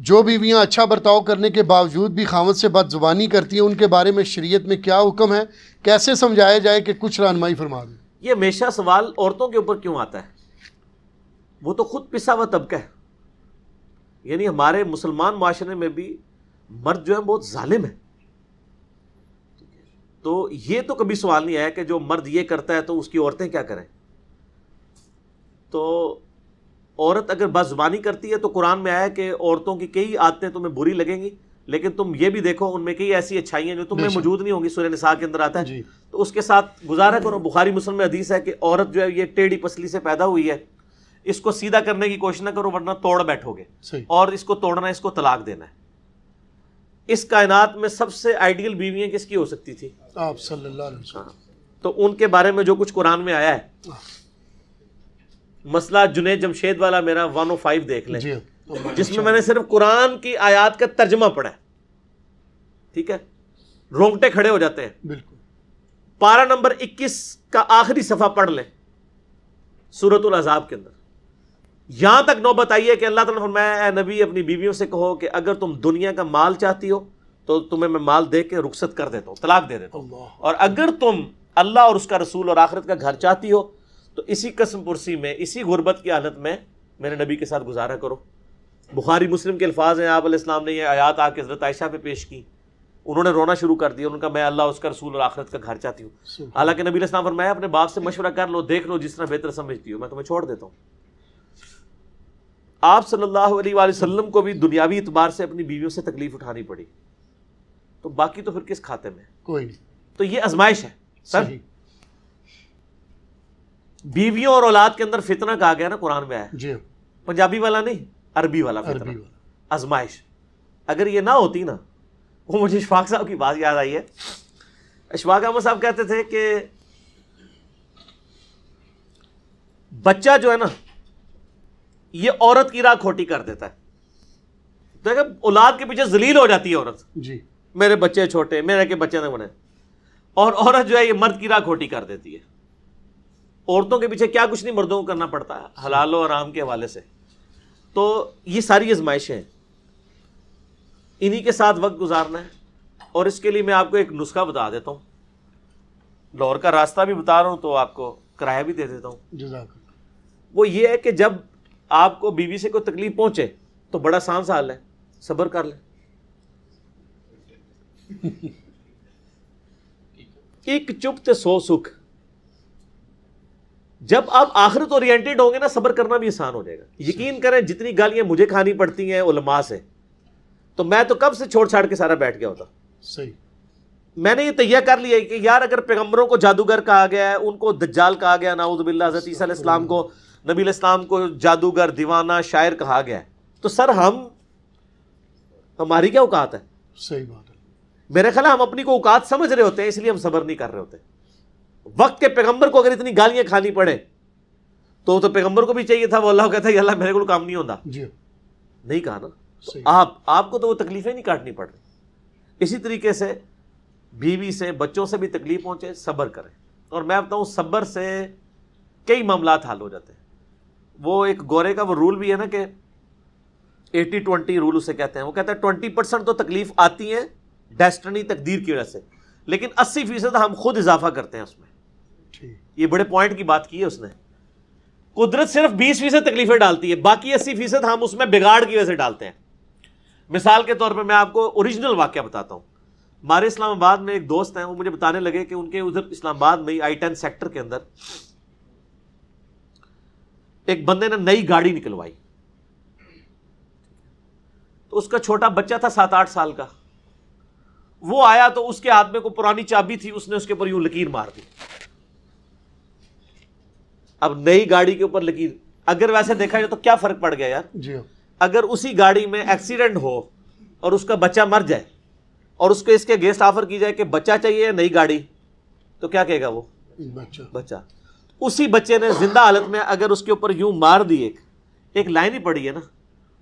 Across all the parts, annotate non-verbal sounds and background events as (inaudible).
जो बीवियाँ अच्छा बर्ताव करने के बावजूद भी खामत से बदजुबानी करती हैं उनके बारे में शरीयत में क्या हुक्म है कैसे समझाया जाए कि कुछ रहनमाई फरमा दें ये हमेशा सवाल औरतों के ऊपर क्यों आता है वो तो खुद पिसा हुआ तबका है यानी हमारे मुसलमान माशरे में भी मर्द जो है बहुत ालिम है तो ये तो कभी सवाल नहीं आया कि जो मर्द ये करता है तो उसकी औरतें क्या करें तो औरत अगर बाजुबानी करती है तो कुरान में आया कि औरतों की कई आदतें तुम्हें बुरी लगेंगी लेकिन तुम ये भी देखो उनमें कई ऐसी अच्छाइयां जो तुम्हें मौजूद नहीं होंगी सूर्य निसा के अंदर आता है तो उसके साथ गुजारा करो बुखारी मुस्लिम में हदीस है कि औरत जो है ये टेढ़ी पसली से पैदा हुई है इसको सीधा करने की कोशिश ना करो वरना तोड़ बैठोगे और इसको तोड़ना इसको तलाक देना है इस कायनात में सबसे आइडियल बीवियां किसकी हो सकती थी आप सल्लल्लाहु अलैहि वसल्लम हाँ। तो उनके बारे में जो कुछ कुरान में आया है हाँ। मसला जुनेद जमशेद वाला मेरा वन ओ फाइव देख लें जिसमें मैंने सिर्फ कुरान की आयात का तर्जमा पढ़ा ठीक है रोंगटे खड़े हो जाते हैं बिल्कुल पारा नंबर 21 का आखिरी सफा पढ़ लें सूरत अजाब के अंदर यहां तक नौबत आई है कि अल्लाह तला मैं नबी अपनी बीवियों से कहो कि अगर तुम दुनिया का माल चाहती हो तो तुम्हें मैं माल दे के रुखसत कर देता हूँ तलाक दे देता हूँ और अगर तुम अल्लाह और उसका रसूल और आखिरत का घर चाहती हो तो इसी कसमपुरसी में इसी गुर्बत की हालत में मेरे नबी के साथ गुजारा करो बुखारी मुस्लिम के अल्फाज हैं आप इस्लाम ने ये आयात आके हजरत आयशा पर पेश की उन्होंने रोना शुरू कर दिया उनका मैं अल्लाह उसका रसूल और आखिरत का घर चाहती हूँ हालांकि नबी इस्लाम मैं अपने बाप से मशवरा कर लो देख लो जिस तरह बेहतर समझती हूँ मैं तुम्हें छोड़ देता हूँ आप सल्लल्लाहु अलैहि वसल्लम को भी दुनियावी इतबार से अपनी बीवियों से तकलीफ उठानी पड़ी तो बाकी तो फिर किस खाते में कोई नहीं तो ये आजमाइश है सर बीवियों और औलाद के अंदर फितना कहा गया ना कुरान में आया पंजाबी वाला नहीं अरबी वाला अरबी वाला। आजमाइश अगर ये ना होती ना वो मुझे इशफाक साहब की बात याद आई है इशफाक अहमद साहब कहते थे कि बच्चा जो है ना ये औरत की राह खोटी कर देता है तो अगर औलाद के पीछे जलील हो जाती है औरत जी मेरे बच्चे छोटे मेरे के बच्चे ना बने और औरत जो है ये मर्द की राह खोटी कर देती है औरतों के पीछे क्या कुछ नहीं मर्दों को करना पड़ता है हलाल और आराम के हवाले से तो ये सारी आजमाइशें हैं इन्हीं के साथ वक्त गुजारना है और इसके लिए मैं आपको एक नुस्खा बता देता हूँ लाहौर का रास्ता भी बता रहा हूँ तो आपको किराया भी दे देता हूँ वो ये है कि जब आपको बीवी से कोई तकलीफ पहुँचे तो बड़ा सांस हाल है सब्र कर लें (laughs) एक चुप तो सौ सुख जब आप आखिरत ओरिएंटेड होंगे ना सब्र करना भी आसान हो जाएगा यकीन करें जितनी गालियां मुझे खानी पड़ती हैं उलमा से तो मैं तो कब से छोड़ छाड़ के सारा बैठ गया होता सही मैंने ये तैयार कर लिया कि यार अगर पैगम्बरों को जादूगर कहा गया है उनको दज्जाल कहा गया नाउदबिल्ला हजरत को नबी इस्लाम को जादूगर दीवाना शायर कहा गया है तो सर हम हमारी क्या औकात है सही बात है मेरे ख्याल हम अपनी को औकात समझ रहे होते हैं इसलिए हम सबर नहीं कर रहे होते हैं वक्त के पैगंबर को अगर इतनी गालियां खानी पड़े तो तो पैगंबर को भी चाहिए था वो अल्लाह कहता है अल्लाह मेरे को काम नहीं होता नहीं कहा ना तो आप आपको तो वो तकलीफें नहीं काटनी पड़ रही इसी तरीके से बीवी से बच्चों से भी तकलीफ पहुंचे सब्र करें और मैं बताऊँ सब्र से कई मामला हल हो जाते हैं वो एक गोरे का वो रूल भी है ना कि एटी ट्वेंटी रूल उसे कहते हैं वो कहता है ट्वेंटी परसेंट तो तकलीफ आती है डेस्टनी तकदीर की वजह से लेकिन अस्सी फीसद हम खुद इजाफा करते हैं उसमें ये बड़े पॉइंट की बात की है उसने कुदरत सिर्फ बीस फीसद तकलीफें डालती है बाकी अस्सी फीसद हम उसमें बिगाड़ की वजह से डालते हैं मिसाल के तौर पर मैं आपको ओरिजिनल वाक्य बताता हूँ हमारे इस्लामाबाद में एक दोस्त हैं वो मुझे बताने लगे कि उनके उधर इस्लामाबाद में आई टेन सेक्टर के अंदर एक बंदे ने नई गाड़ी निकलवाई तो उसका छोटा बच्चा था सात आठ साल का वो आया तो उसके हाथ में को पुरानी चाबी थी उसने उसके ऊपर यूं लकीर मार दी अब नई गाड़ी के ऊपर लगी अगर वैसे देखा जाए तो क्या फर्क पड़ गया यार जी अगर उसी गाड़ी में एक्सीडेंट हो और उसका बच्चा मर जाए और उसको इसके गेस्ट ऑफर की जाए कि बच्चा चाहिए या नई गाड़ी तो क्या कहेगा वो बच्चा बच्चा उसी बच्चे ने जिंदा हालत में अगर उसके ऊपर यूं मार दी एक एक लाइन ही पड़ी है ना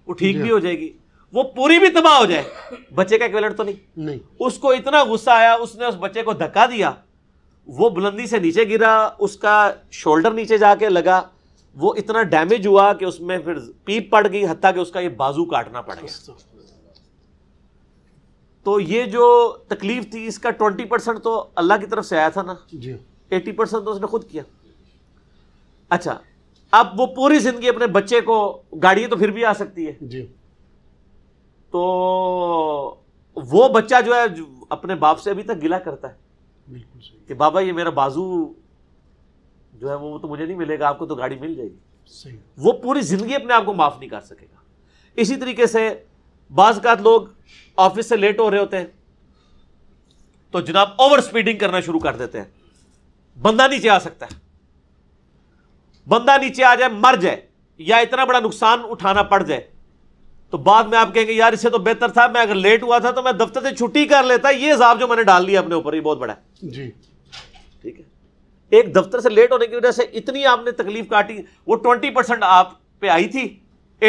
वो ठीक भी हो जाएगी वो पूरी भी तबाह हो जाए बच्चे का इक्वेलेंट तो नहीं नहीं उसको इतना गुस्सा आया उसने उस बच्चे को धक्का दिया वो बुलंदी से नीचे गिरा उसका शोल्डर नीचे जाके लगा वो इतना डैमेज हुआ कि उसमें फिर पीप पड़ गई हती कि उसका ये बाजू काटना पड़ गया अच्छा, अच्छा। तो ये जो तकलीफ थी इसका ट्वेंटी परसेंट तो अल्लाह की तरफ से आया था ना जी एटी परसेंट तो उसने खुद किया अच्छा अब वो पूरी जिंदगी अपने बच्चे को गाड़ी तो फिर भी आ सकती है जी तो वो बच्चा जो है जो अपने बाप से अभी तक गिला करता है बिल्कुल सही कि बाबा ये मेरा बाजू जो है वो तो मुझे नहीं मिलेगा आपको तो गाड़ी मिल जाएगी सही वो पूरी जिंदगी अपने आप को माफ नहीं कर सकेगा इसी तरीके से बाज़ात लोग ऑफिस से लेट हो रहे होते हैं तो जनाब ओवर स्पीडिंग करना शुरू कर देते हैं बंदा नीचे आ सकता है बंदा नीचे आ जाए मर जाए या इतना बड़ा नुकसान उठाना पड़ जाए तो बाद में आप कहेंगे यार इससे तो बेहतर था मैं अगर लेट हुआ था तो मैं दफ्तर से छुट्टी कर लेता ये हिसाब जो मैंने डाल लिया अपने ऊपर ही बहुत बड़ा है जी ठीक है एक दफ्तर से लेट होने की वजह से इतनी आपने तकलीफ काटी वो ट्वेंटी परसेंट आप पे आई थी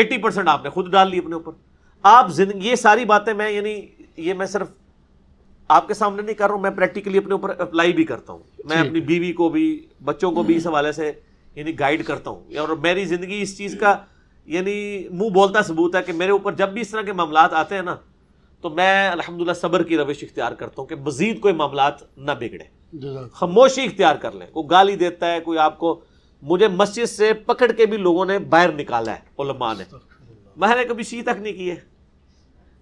एटी परसेंट आपने खुद डाल ली अपने ऊपर आप जिंदगी ये सारी बातें मैं यानी ये मैं सिर्फ आपके सामने नहीं कर रहा हूँ मैं प्रैक्टिकली अपने ऊपर अप्लाई भी करता हूँ मैं अपनी बीवी को भी बच्चों को भी इस हवाले से यानी गाइड करता हूँ और मेरी जिंदगी इस चीज़ का यानी मुंह बोलता सबूत है कि मेरे ऊपर जब भी इस तरह के मामला आते हैं ना तो मैं अलहमदिल्ला सबर की रविश इख्तियार करता हूँ कि मजीद कोई मामला ना बिगड़े खामोशी इख्तियार कर लें कोई गाली देता है कोई आपको मुझे मस्जिद से पकड़ के भी लोगों ने बाहर निकाला है उलमा ने मैंने कभी शी तक नहीं की है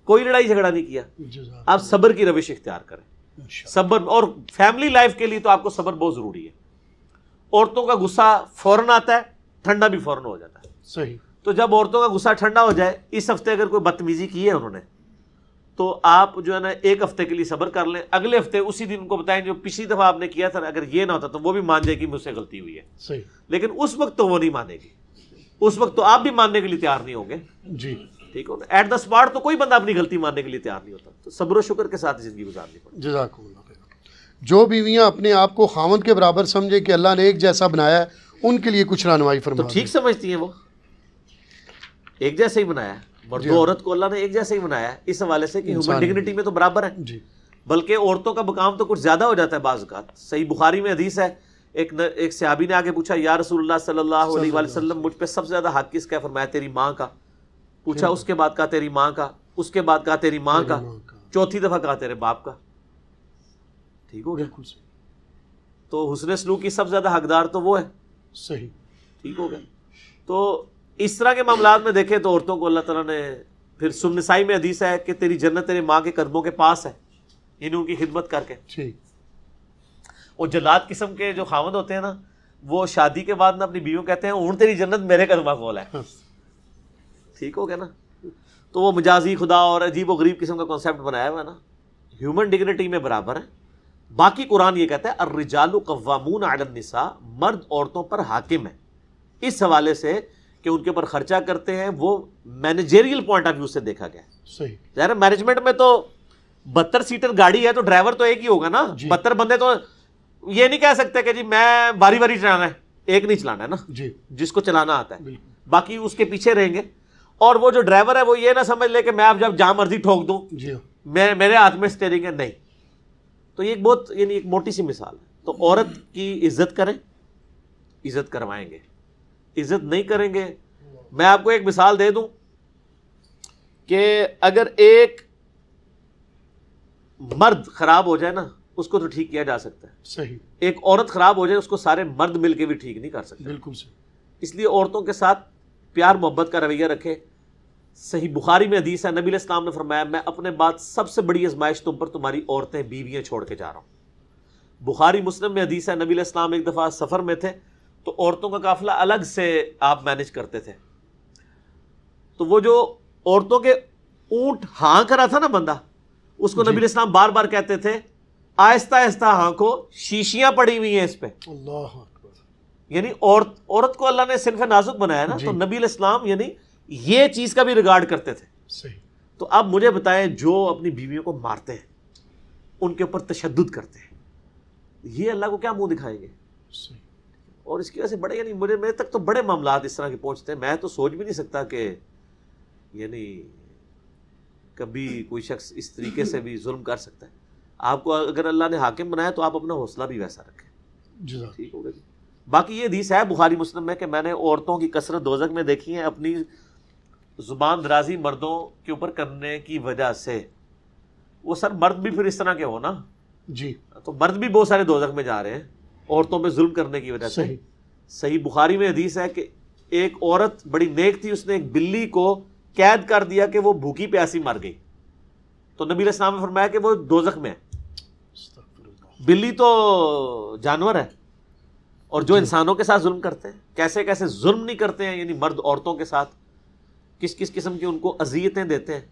कोई लड़ाई झगड़ा नहीं किया आप सबर की रविश इख्तियार करें सबर और फैमिली लाइफ के लिए तो आपको सबर बहुत ज़रूरी है औरतों का गुस्सा फ़ौरन आता है ठंडा भी फ़ौरन हो जाता है सही तो जब औरतों का गुस्सा ठंडा हो जाए इस हफ्ते अगर कोई बदतमीजी की है उन्होंने तो आप जो है ना एक हफ्ते के लिए सब्र कर लें अगले हफ्ते उसी दिन उनको बताएं जो पिछली दफा आपने किया था अगर ये ना होता तो वो भी मान जाएगी मुझसे गलती हुई है सही लेकिन उस वक्त तो वो नहीं मानेगी उस वक्त तो आप भी मानने के लिए तैयार नहीं होंगे जी ठीक है एट द स्पॉट तो कोई बंदा अपनी गलती मानने के लिए तैयार नहीं होता तो सब्र शुक्र के साथ जिंदगी गुजारनी पड़ती जो बीवियां अपने आप को खामन के बराबर समझे कि अल्लाह ने एक जैसा बनाया है उनके लिए कुछ रहनमाई फरमा तो ठीक समझती है वो एक जैसे ही बनाया और दो हाँ। औरत को अल्लाह ने एक जैसे ही बनाया इस हवाले से कि ह्यूमन डिग्निटी में तो बराबर है बल्कि औरतों का मुकाम तो कुछ ज्यादा हो जाता है बाज का सही बुखारी में हदीस है एक न, एक सहाबी ने आगे पूछा या रसूलुल्लाह सल्लल्लाहु अलैहि वसल्लम मुझ पे सबसे ज्यादा हक किसका है फरमाया तेरी माँ का पूछा हम्म। उसके बाद कहा तेरी माँ का उसके बाद कहा तेरी माँ का चौथी दफा कहा तेरे बाप का ठीक हो गया तो हुसन सलूक की सबसे ज्यादा हकदार तो वो है सही ठीक हो गया तो इस तरह के मामला में देखें तो औरतों को अल्लाह तला ने फिर सुमनसाई में अधीस है कि तेरी जन्नत तेरी माँ के कदमों के पास है इन उनकी खिदमत करके और जल्लाद किस्म के जो खामद होते हैं ना वो शादी के बाद ना अपनी बीवी कहते हैं ऊन तेरी जन्नत मेरे कदमा को है हाँ। ठीक हो गया ना तो वो मजाजी खुदा और अजीब व गरीब किस्म का कॉन्सेप्ट बनाया हुआ है ना ह्यूमन डिग्निटी में बराबर है बाकी कुरान ये कहता है अर अर्रिजालू कवामून आलम निसा मर्द औरतों पर हाकिम है इस हवाले से कि उनके ऊपर खर्चा करते हैं वो मैनेजेरियल पॉइंट ऑफ व्यू से देखा गया सही यार मैनेजमेंट में तो बहत्तर सीटर गाड़ी है तो ड्राइवर तो एक ही होगा ना बहत्तर बंदे तो ये नहीं कह सकते कि जी मैं बारी बारी चलाना है एक नहीं चलाना है ना जी जिसको चलाना आता है बाकी उसके पीछे रहेंगे और वो जो ड्राइवर है वो ये ना समझ ले कि मैं आप जब जहां मर्जी ठोक दू हाँ। मैं मेरे हाथ में स्टेरिंग है नहीं तो ये एक बहुत यानी एक मोटी सी मिसाल है तो औरत की इज्जत करें इज्जत करवाएंगे इज्जत नहीं करेंगे मैं आपको एक मिसाल दे दूं कि अगर एक मर्द खराब हो जाए ना उसको तो ठीक किया जा सकता है सही एक औरत खराब हो जाए उसको सारे मर्द मिलके भी ठीक नहीं कर सकते बिल्कुल सही इसलिए औरतों के साथ प्यार मोहब्बत का रवैया रखे सही बुखारी में हदीस है नबी इस्लाम ने फरमाया मैं अपने बाद सबसे बड़ी आजमाइश तुम पर तुम्हारी औरतें बीवियां छोड़ के जा रहा हूं बुखारी मुस्लिम में हदीस है नबी इस्लाम एक दफ़ा सफ़र में थे तो औरतों का काफिला अलग से आप मैनेज करते थे तो वो जो औरतों के ऊंट हाँ करा था ना बंदा उसको नबी इस्लाम बार बार कहते थे आहिस्ता आहिस्ता हाँ को शीशियां पड़ी हुई है इस पे यानी औरत औरत को अल्लाह ने सिर्फ नाजुक बनाया ना तो नबी इस्लाम यानी ये चीज का भी रिगार्ड करते थे तो आप मुझे बताएं जो अपनी बीवियों को मारते हैं उनके ऊपर तशद करते हैं ये अल्लाह को क्या मुंह दिखाएंगे और इसकी वजह से बड़े यानी मुझे मेरे तक तो बड़े मामला इस तरह के पहुँचते हैं मैं तो सोच भी नहीं सकता कि यानी कभी कोई शख्स इस तरीके से भी जुल्म कर सकता है आपको अगर अल्लाह ने हाकिम बनाया तो आप अपना हौसला भी वैसा रखें ठीक होगा जी बाकी ये हदीस है बुखारी मुस्लिम में कि मैंने औरतों की कसरत दोजक में देखी है अपनी ज़ुबान दराजी मर्दों के ऊपर करने की वजह से वो सर मर्द भी फिर इस तरह के हो ना जी तो मर्द भी बहुत सारे दोजक में जा रहे हैं औरतों पर जुल्म करने की वजह से सही, सही बुखारी में हदीस है कि एक औरत बड़ी नेक थी उसने एक बिल्ली को कैद कर दिया कि वो भूखी प्यासी मर गई तो नबी इस्लाम ने फरमाया कि वो दोजख में है बिल्ली तो जानवर है और जो इंसानों के साथ जुल्म करते हैं कैसे कैसे जुल्म नहीं करते हैं यानी मर्द औरतों के साथ किस किस किस्म की उनको अजियतें देते हैं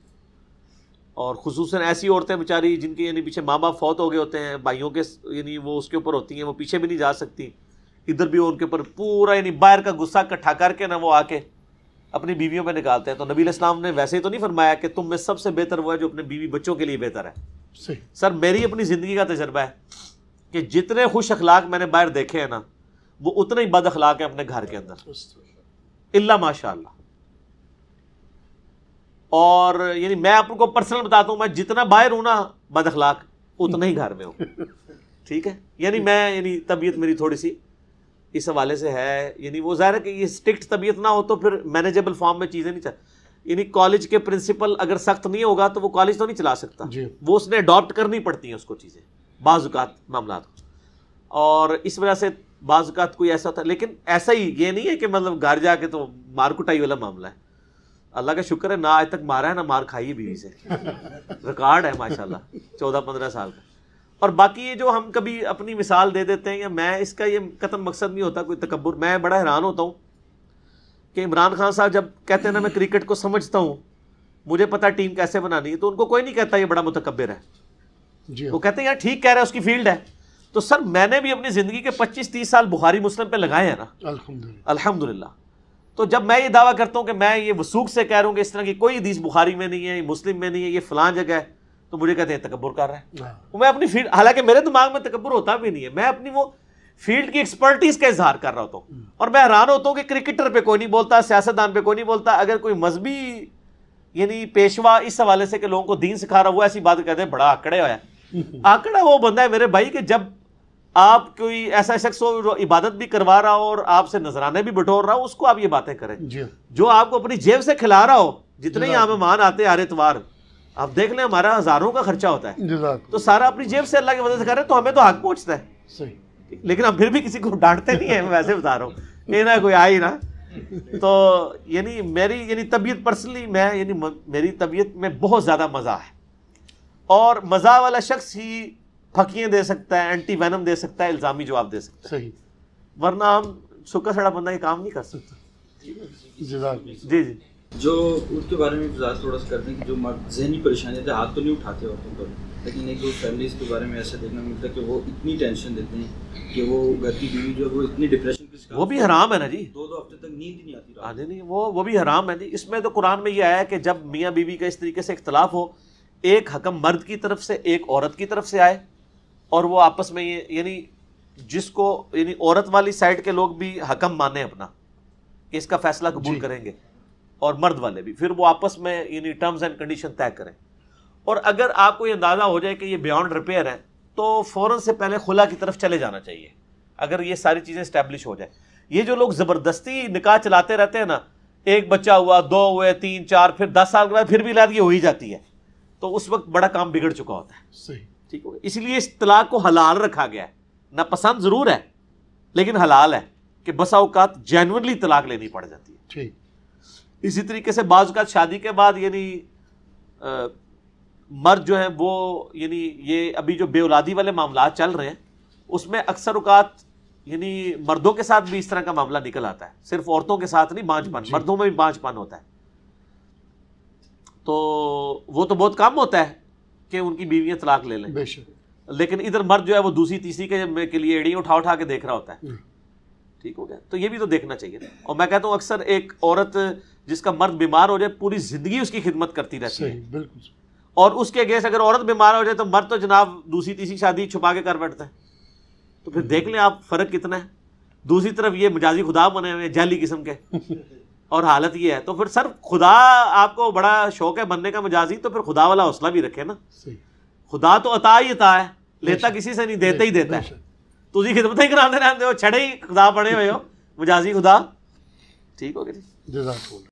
और खसूस ऐसी औरतें बेचारी जिनके यानी पीछे माँ बाप फौत हो गए होते हैं भाइयों के यानी वो उसके ऊपर होती हैं वो पीछे भी नहीं जा सकती इधर भी उनके ऊपर पूरा यानी बाहर का गुस्सा इकट्ठा करके ना वो आके अपनी बीवियों पे निकालते हैं तो नबी इस्लाम ने वैसे ही तो नहीं फरमाया कि तुम में सबसे बेहतर वो है जो अपने बीवी बच्चों के लिए बेहतर है सर मेरी अपनी ज़िंदगी का तजर्बा है कि जितने खुश अखलाक मैंने बाहर देखे हैं ना वो उतने ही बद अखलाक है अपने घर के अंदर इल्ला माशा और यानी मैं आपको पर्सनल बताता हूँ मैं जितना बाहर हूँ ना बदखलाक उतना ही घर में हूँ (laughs) ठीक है यानी मैं यानी तबीयत मेरी थोड़ी सी इस हवाले से है यानी वो ज़ाहिर है कि ये स्ट्रिक्ट तबीयत ना हो तो फिर मैनेजेबल फॉर्म में चीज़ें नहीं चल यानी कॉलेज के प्रिंसिपल अगर सख्त नहीं होगा तो वो कॉलेज तो नहीं चला सकता वो उसने अडॉप्ट करनी पड़ती हैं उसको चीज़ें बाज़ात मामला और इस वजह से बाज़ात कोई ऐसा होता लेकिन ऐसा ही ये नहीं है कि मतलब घर जाके तो मारकुटाई वाला मामला है अल्लाह का शुक्र है ना आज तक मारा है ना मार खाई है बीवी से रिकॉर्ड है माशाल्लाह चौदह पंद्रह साल का और बाकी ये जो हम कभी अपनी मिसाल दे देते हैं या मैं इसका ये कतम मकसद नहीं होता कोई तकबर मैं बड़ा हैरान होता हूँ कि इमरान खान साहब जब कहते हैं ना मैं क्रिकेट को समझता हूँ मुझे पता है टीम कैसे बनानी है तो उनको कोई नहीं कहता ये बड़ा मुतकबर है जी हाँ। वो कहते हैं यार ठीक कह रहा है उसकी फील्ड है तो सर मैंने भी अपनी ज़िंदगी के 25-30 साल बुखारी मुस्लिम पे लगाए हैं ना अल्हम्दुलिल्लाह तो जब मैं ये दावा करता हूं कि मैं ये वसूख से कह रहा हूं कि इस तरह की कोई हदीस बुखारी में नहीं है मुस्लिम में नहीं है ये फलां जगह है तो मुझे कहते हैं तकबर कर रहा है हाँ। तो मैं अपनी फील्ड हालांकि मेरे दिमाग में तकबर होता भी नहीं है मैं अपनी वो फील्ड की एक्सपर्टीज का इजहार कर रहा होता हूँ हम्म। और मैं हैरान होता हूँ कि क्रिकेटर पर कोई नहीं बोलता सियासतदान पर कोई नहीं बोलता अगर कोई मजहबी यानी पेशवा इस हवाले से लोगों को दीन सिखा रहा हुआ ऐसी बात कहते हैं बड़ा आंकड़े हुआ है (laughs) आंकड़ा वो बंदा है मेरे भाई कि जब आप कोई ऐसा शख्स हो जो इबादत भी करवा रहा हो और आपसे नजराने भी बटोर रहा हो उसको आप ये बातें करें जो आपको अपनी जेब से खिला रहा हो जितने ही यहाँ मान आते हैं हर इतवार आप देख लें हमारा हजारों का खर्चा होता है तो सारा अपनी जेब से अल्लाह की मदद कर तो हमें तो हक पहुंचता है लेकिन आप फिर भी किसी को डांटते नहीं है वैसे बता रहा हूँ नहीं ना कोई आई ना तो यानी मेरी यानी तबीयत पर्सनली मैं यानी मेरी तबीयत में बहुत ज़्यादा मज़ा है और मज़ा वाला शख्स ही फकियाँ दे सकता है एंटी वैनम दे सकता है इल्ज़ामी जवाब दे सकता है सही वरना हम सुखा सड़ा बंदा ये काम नहीं कर सकते जी जी जो उसके बारे में गुजार थोड़ा सा करते हैं कि जो मर्द जहनी परेशानी देते हाथ तो नहीं उठाते औरतों पर लेकिन एक दो फैमिलीज के बारे में ऐसा देखना मिलता है कि वो इतनी टेंशन देते हैं कि वो घर की बीवी जो है वो इतनी डिप्रेशन के वो भी हराम है ना जी दो दो हफ्ते तक नींद नहीं आती आने नहीं वो वो भी हराम है जी इसमें तो कुरान में ये आया कि जब मियाँ बीवी का इस तरीके से इख्तलाफ हो एक हकम मर्द की तरफ से एक औरत की तरफ से आए और वो आपस में ये यानी जिसको यानी औरत वाली साइड के लोग भी हकम माने अपना कि इसका फैसला कबूल करेंगे और मर्द वाले भी फिर वो आपस में यानी टर्म्स एंड कंडीशन तय करें और अगर आपको ये अंदाज़ा हो जाए कि ये बियॉन्ड रिपेयर है तो फ़ौरन से पहले खुला की तरफ चले जाना चाहिए अगर ये सारी चीज़ें इस्टेब्लिश हो जाए ये जो लोग ज़बरदस्ती निकाह चलाते रहते हैं ना एक बच्चा हुआ दो हुए तीन चार फिर दस साल के बाद फिर भी इलाज ये हो ही जाती है तो उस वक्त बड़ा काम बिगड़ चुका होता है सही ठीक हो गया इसलिए इस तलाक को हलाल रखा गया है नापसंद ज़रूर है लेकिन हलाल है कि बसा अवकात जेनवनली तलाक लेनी पड़ जाती है ठीक इसी तरीके से बाज़ अवकात शादी के बाद यानी मर्द जो है वो यानी ये अभी जो बेउलादी वाले मामला चल रहे हैं उसमें अक्सर अवकात यानी मर्दों के साथ भी इस तरह का मामला निकल आता है सिर्फ औरतों के साथ नहीं बांझपन मर्दों में भी बांझपन होता है तो वो तो बहुत कम होता है के उनकी बीवियां तलाक ले लें लेकिन इधर मर्द जो है वो दूसरी तीसरी के, के लिए एड़ी उठा उठा के देख रहा होता है हम्म। ठीक हो गया तो ये भी तो देखना चाहिए और मैं कहता हूँ अक्सर एक औरत जिसका मर्द बीमार हो जाए पूरी जिंदगी उसकी खिदमत करती रहती है और उसके अगेंस्ट अगर औरत बीमार हो जाए तो मर्द तो जनाब दूसरी तीसरी शादी छुपा के कर बैठता है तो फिर हम्म। देख लें आप फर्क कितना है दूसरी तरफ ये मजाजी खुदा बने हुए जाली किस्म के (laughs) और हालत ये है तो फिर सर खुदा आपको बड़ा शौक है बनने का मजाजी तो फिर खुदा वाला हौसला भी रखे ना खुदा तो अता ही अता है लेता किसी से नहीं देता ही देता है तुझी खिदमत ही कराते रहते हो छड़े ही खुदा पड़े हुए हो मजाजी खुदा ठीक हो गया